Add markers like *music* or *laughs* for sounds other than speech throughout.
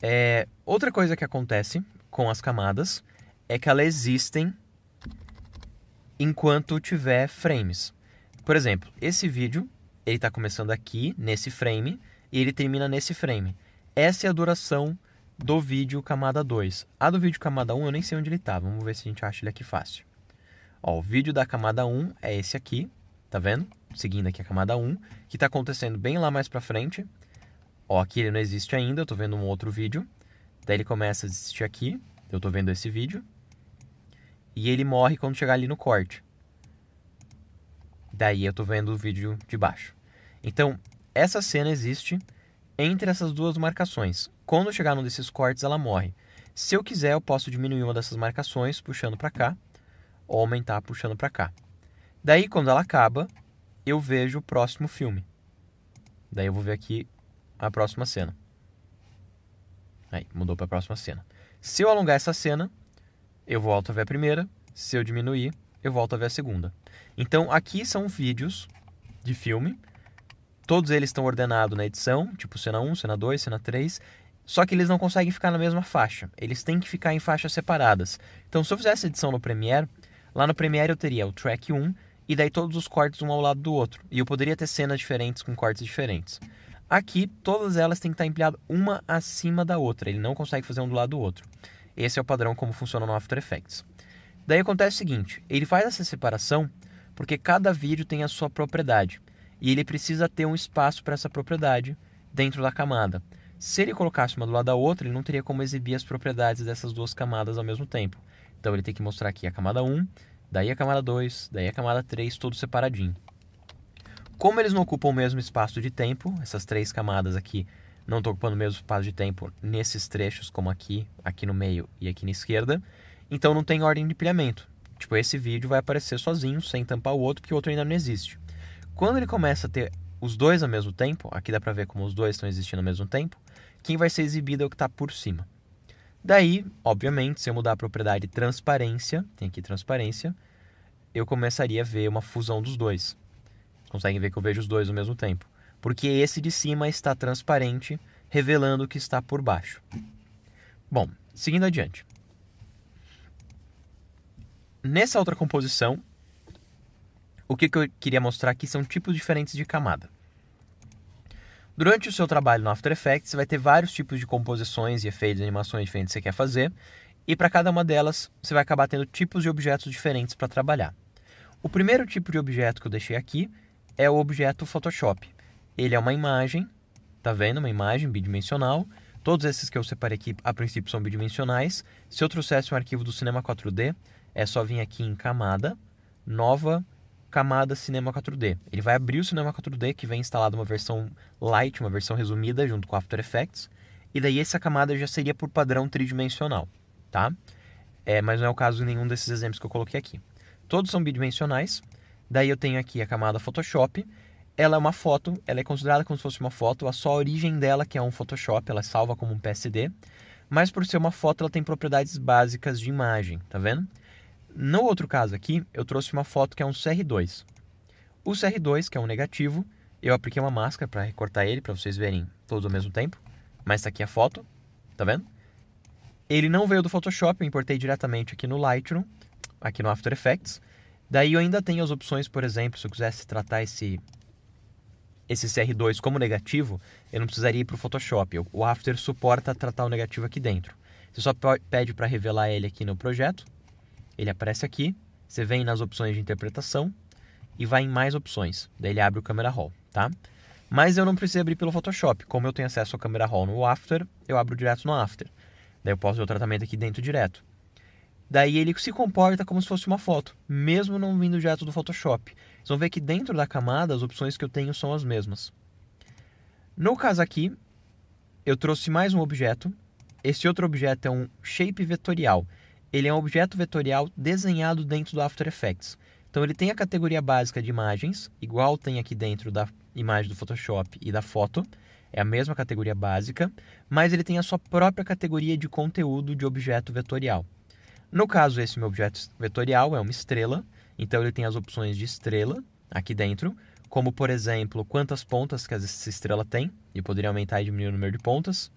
É, outra coisa que acontece com as camadas é que elas existem enquanto tiver frames. Por exemplo, esse vídeo ele está começando aqui nesse frame e ele termina nesse frame. Essa é a duração do vídeo camada 2. A do vídeo camada 1 eu nem sei onde ele está. Vamos ver se a gente acha ele aqui fácil. Ó, o vídeo da camada 1 é esse aqui, tá vendo? Seguindo aqui a camada 1, que está acontecendo bem lá mais para frente. Ó, aqui ele não existe ainda, eu estou vendo um outro vídeo. Daí ele começa a existir aqui, eu estou vendo esse vídeo. E ele morre quando chegar ali no corte. Daí eu estou vendo o vídeo de baixo. Então, essa cena existe entre essas duas marcações. Quando chegar num desses cortes, ela morre. Se eu quiser, eu posso diminuir uma dessas marcações puxando para cá, ou aumentar puxando para cá. Daí, quando ela acaba, eu vejo o próximo filme. Daí eu vou ver aqui a próxima cena. Aí, mudou para a próxima cena. Se eu alongar essa cena, eu volto a ver a primeira. Se eu diminuir, eu volto a ver a segunda. Então, aqui são vídeos de filme. Todos eles estão ordenados na edição, tipo cena 1, cena 2, cena 3. Só que eles não conseguem ficar na mesma faixa. Eles têm que ficar em faixas separadas. Então, se eu fizesse edição no Premiere, lá no Premiere eu teria o track 1 e daí todos os cortes um ao lado do outro. E eu poderia ter cenas diferentes com cortes diferentes. Aqui, todas elas têm que estar empilhadas uma acima da outra. Ele não consegue fazer um do lado do outro. Esse é o padrão como funciona no After Effects. Daí acontece o seguinte: ele faz essa separação porque cada vídeo tem a sua propriedade e ele precisa ter um espaço para essa propriedade dentro da camada. Se ele colocasse uma do lado da outra, ele não teria como exibir as propriedades dessas duas camadas ao mesmo tempo. Então ele tem que mostrar aqui a camada 1, daí a camada 2, daí a camada 3, tudo separadinho. Como eles não ocupam o mesmo espaço de tempo, essas três camadas aqui não estão ocupando o mesmo espaço de tempo nesses trechos, como aqui, aqui no meio e aqui na esquerda, então não tem ordem de empilhamento. Tipo, esse vídeo vai aparecer sozinho, sem tampar o outro, porque o outro ainda não existe. Quando ele começa a ter os dois ao mesmo tempo, aqui dá para ver como os dois estão existindo ao mesmo tempo, quem vai ser exibido é o que está por cima. Daí, obviamente, se eu mudar a propriedade transparência, tem aqui transparência, eu começaria a ver uma fusão dos dois. Conseguem ver que eu vejo os dois ao mesmo tempo. Porque esse de cima está transparente, revelando o que está por baixo. Bom, seguindo adiante. Nessa outra composição, o que, que eu queria mostrar aqui são tipos diferentes de camada. Durante o seu trabalho no After Effects, você vai ter vários tipos de composições e efeitos e animações diferentes que você quer fazer, e para cada uma delas, você vai acabar tendo tipos de objetos diferentes para trabalhar. O primeiro tipo de objeto que eu deixei aqui é o objeto Photoshop. Ele é uma imagem, tá vendo? Uma imagem bidimensional. Todos esses que eu separei aqui a princípio são bidimensionais. Se eu trouxesse um arquivo do Cinema 4D, é só vir aqui em camada, nova camada Cinema 4D. Ele vai abrir o Cinema 4D, que vem instalado uma versão light, uma versão resumida, junto com After Effects. E daí essa camada já seria por padrão tridimensional, tá? É, mas não é o caso de nenhum desses exemplos que eu coloquei aqui. Todos são bidimensionais. Daí eu tenho aqui a camada Photoshop. Ela é uma foto, ela é considerada como se fosse uma foto, a só origem dela que é um Photoshop, ela é salva como um PSD, mas por ser uma foto ela tem propriedades básicas de imagem, tá vendo? No outro caso aqui, eu trouxe uma foto que é um CR2. O CR2, que é um negativo, eu apliquei uma máscara para recortar ele, para vocês verem todos ao mesmo tempo, mas tá aqui a foto, tá vendo? Ele não veio do Photoshop, eu importei diretamente aqui no Lightroom, aqui no After Effects, Daí eu ainda tenho as opções, por exemplo, se eu quisesse tratar esse esse CR2 como negativo, eu não precisaria ir para o Photoshop. O After suporta tratar o negativo aqui dentro. Você só pede para revelar ele aqui no projeto. Ele aparece aqui. Você vem nas opções de interpretação e vai em mais opções. Daí ele abre o Camera Raw, tá? Mas eu não preciso abrir pelo Photoshop. Como eu tenho acesso ao Camera Raw no After, eu abro direto no After. Daí eu posso ver o tratamento aqui dentro direto. Daí ele se comporta como se fosse uma foto, mesmo não vindo direto do Photoshop. Vocês vão ver que dentro da camada as opções que eu tenho são as mesmas. No caso aqui, eu trouxe mais um objeto. Esse outro objeto é um shape vetorial. Ele é um objeto vetorial desenhado dentro do After Effects. Então ele tem a categoria básica de imagens, igual tem aqui dentro da imagem do Photoshop e da foto. É a mesma categoria básica, mas ele tem a sua própria categoria de conteúdo de objeto vetorial. No caso, esse meu objeto vetorial é uma estrela, então ele tem as opções de estrela aqui dentro, como por exemplo, quantas pontas que essa estrela tem, e poderia aumentar e diminuir o número de pontas.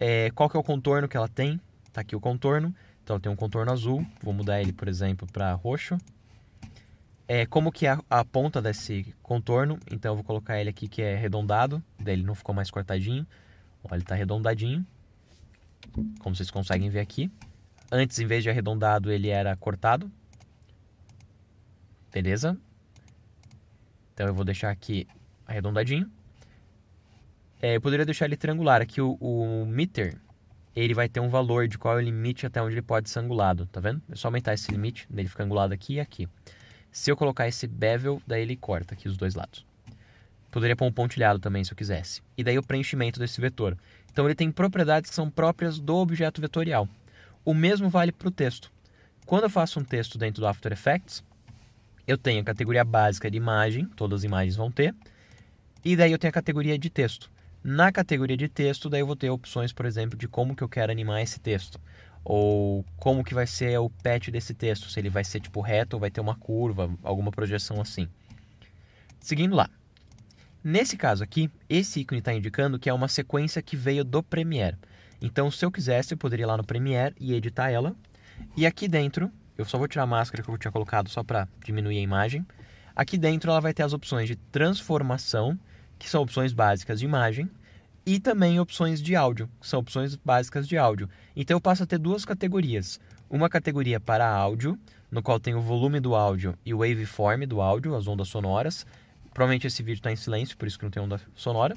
É, qual que é o contorno que ela tem? Está aqui o contorno. Então tem um contorno azul, vou mudar ele, por exemplo, para roxo. É, como que é a, a, ponta desse contorno, então eu vou colocar ele aqui que é arredondado, daí ele não ficou mais cortadinho. olha ele está arredondadinho, como vocês conseguem ver aqui. Antes, em vez de arredondado, ele era cortado. Beleza? Então eu vou deixar aqui arredondadinho. É, eu poderia deixar ele triangular. Aqui o, o meter, ele vai ter um valor de qual é o limite até onde ele pode ser angulado, tá vendo? É só aumentar esse limite, ele fica angulado aqui e aqui. Se eu colocar esse bevel, daí ele corta aqui os dois lados. Poderia pôr um pontilhado também, se eu quisesse. E daí o preenchimento desse vetor. Então ele tem propriedades que são próprias do objeto vetorial. O mesmo vale para o texto. Quando eu faço um texto dentro do After Effects, eu tenho a categoria básica de imagem, todas as imagens vão ter, e daí eu tenho a categoria de texto. Na categoria de texto, daí eu vou ter opções, por exemplo, de como que eu quero animar esse texto, ou como que vai ser o patch desse texto, se ele vai ser tipo reto ou vai ter uma curva, alguma projeção assim. Seguindo lá. Nesse caso aqui, esse ícone está indicando que é uma sequência que veio do Premiere. Então, se eu quisesse, eu poderia ir lá no Premiere e editar ela. E aqui dentro, eu só vou tirar a máscara que eu tinha colocado só para diminuir a imagem. Aqui dentro ela vai ter as opções de transformação, que são opções básicas de imagem, e também opções de áudio, que são opções básicas de áudio. Então eu passo a ter duas categorias. Uma categoria para áudio, no qual tem o volume do áudio e o waveform do áudio, as ondas sonoras. Provavelmente esse vídeo está em silêncio, por isso que não tem onda sonora.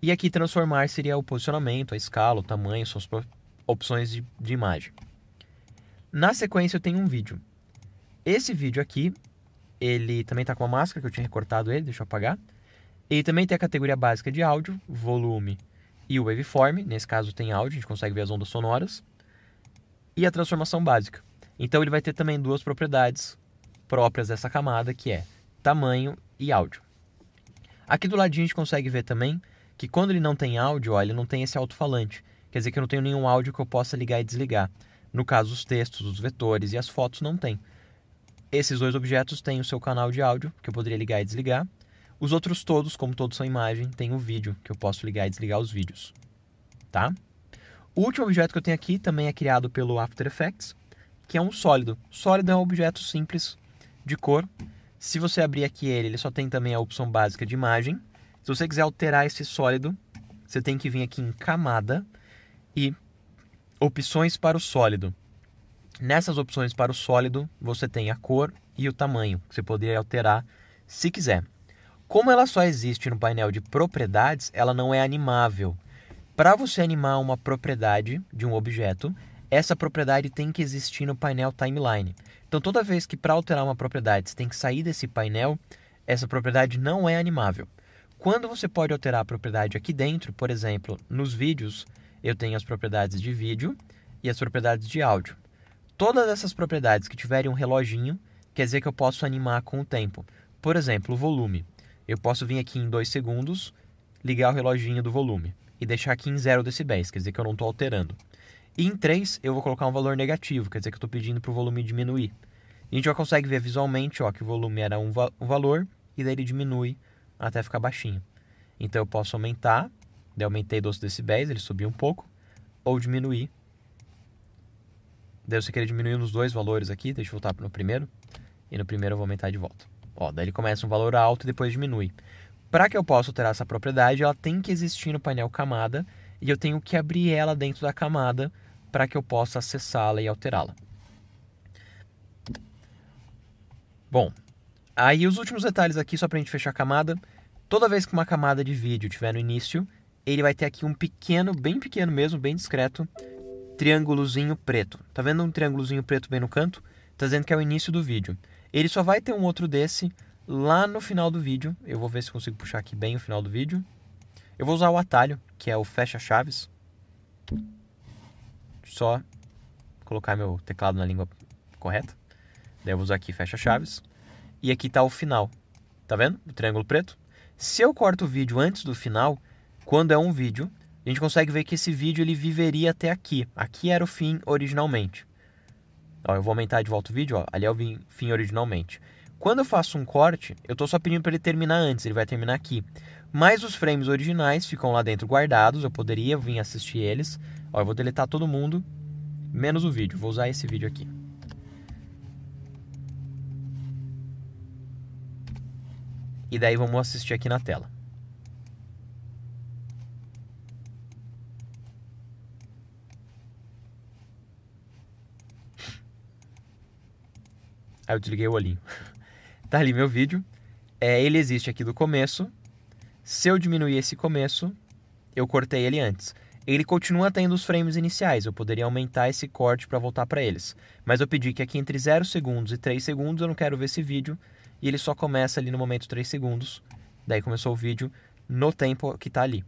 E aqui transformar seria o posicionamento, a escala, o tamanho, são as opções de, de imagem. Na sequência eu tenho um vídeo. Esse vídeo aqui, ele também está com uma máscara, que eu tinha recortado ele, deixa eu apagar. Ele também tem a categoria básica de áudio, volume e o waveform. Nesse caso tem áudio, a gente consegue ver as ondas sonoras. E a transformação básica. Então ele vai ter também duas propriedades próprias dessa camada, que é tamanho e áudio. Aqui do ladinho a gente consegue ver também que quando ele não tem áudio, ó, ele não tem esse alto-falante. Quer dizer que eu não tenho nenhum áudio que eu possa ligar e desligar. No caso, os textos, os vetores e as fotos não tem. Esses dois objetos têm o seu canal de áudio, que eu poderia ligar e desligar. Os outros todos, como todos são imagem, tem o vídeo, que eu posso ligar e desligar os vídeos. Tá? O último objeto que eu tenho aqui também é criado pelo After Effects, que é um sólido. Sólido é um objeto simples de cor. Se você abrir aqui ele, ele só tem também a opção básica de imagem. Se você quiser alterar esse sólido, você tem que vir aqui em camada e opções para o sólido. Nessas opções para o sólido, você tem a cor e o tamanho, que você poderia alterar se quiser. Como ela só existe no painel de propriedades, ela não é animável. Para você animar uma propriedade de um objeto, essa propriedade tem que existir no painel timeline. Então, toda vez que para alterar uma propriedade você tem que sair desse painel, essa propriedade não é animável. Quando você pode alterar a propriedade aqui dentro, por exemplo, nos vídeos, eu tenho as propriedades de vídeo e as propriedades de áudio. Todas essas propriedades que tiverem um reloginho, quer dizer que eu posso animar com o tempo. Por exemplo, o volume. Eu posso vir aqui em 2 segundos, ligar o reloginho do volume e deixar aqui em 0 decibéis, quer dizer que eu não estou alterando. E em 3, eu vou colocar um valor negativo, quer dizer que eu estou pedindo para o volume diminuir. E a gente já consegue ver visualmente ó, que o volume era um, va um valor e daí ele diminui até ficar baixinho. Então eu posso aumentar, eu aumentei 12 decibéis, ele subiu um pouco, ou diminuir. Daí você querer diminuir nos dois valores aqui, deixa eu voltar no primeiro, e no primeiro eu vou aumentar de volta. Ó, daí ele começa um valor alto e depois diminui. Para que eu possa alterar essa propriedade, ela tem que existir no painel camada, e eu tenho que abrir ela dentro da camada para que eu possa acessá-la e alterá-la. Bom, Aí os últimos detalhes aqui, só para a gente fechar a camada. Toda vez que uma camada de vídeo tiver no início, ele vai ter aqui um pequeno, bem pequeno mesmo, bem discreto, triângulozinho preto. Tá vendo um triângulozinho preto bem no canto? Tá dizendo que é o início do vídeo. Ele só vai ter um outro desse lá no final do vídeo. Eu vou ver se consigo puxar aqui bem o final do vídeo. Eu vou usar o atalho, que é o fecha-chaves. Só colocar meu teclado na língua correta. Daí eu vou usar aqui fecha-chaves e aqui está o final. Tá vendo? O triângulo preto. Se eu corto o vídeo antes do final, quando é um vídeo, a gente consegue ver que esse vídeo ele viveria até aqui. Aqui era o fim originalmente. Ó, eu vou aumentar de volta o vídeo, ó. ali é o fim originalmente. Quando eu faço um corte, eu estou só pedindo para ele terminar antes, ele vai terminar aqui. Mas os frames originais ficam lá dentro guardados, eu poderia vir assistir eles. Ó, eu vou deletar todo mundo, menos o vídeo. Vou usar esse vídeo aqui. E daí vamos assistir aqui na tela. Aí eu desliguei o olhinho. *laughs* tá ali meu vídeo. É, ele existe aqui do começo. Se eu diminuir esse começo, eu cortei ele antes. Ele continua tendo os frames iniciais, eu poderia aumentar esse corte para voltar para eles. Mas eu pedi que aqui entre 0 segundos e 3 segundos eu não quero ver esse vídeo, e ele só começa ali no momento 3 segundos. Daí começou o vídeo no tempo que está ali.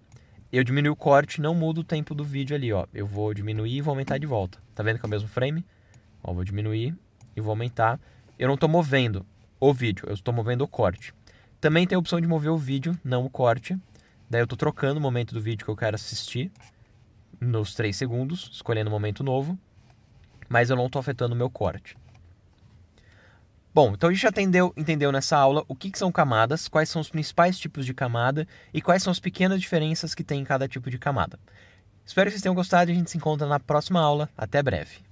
Eu diminui o corte, não mudo o tempo do vídeo ali, ó. Eu vou diminuir e vou aumentar de volta. Tá vendo que é o mesmo frame? Ó, vou diminuir e vou aumentar. Eu não estou movendo o vídeo, eu estou movendo o corte. Também tem a opção de mover o vídeo, não o corte. Daí eu estou trocando o momento do vídeo que eu quero assistir nos 3 segundos, escolhendo um momento novo, mas eu não estou afetando o meu corte. Bom, então a gente já entendeu, entendeu nessa aula o que, que, são camadas, quais são os principais tipos de camada e quais são as pequenas diferenças que tem em cada tipo de camada. Espero que vocês tenham gostado e a gente se encontra na próxima aula. Até breve!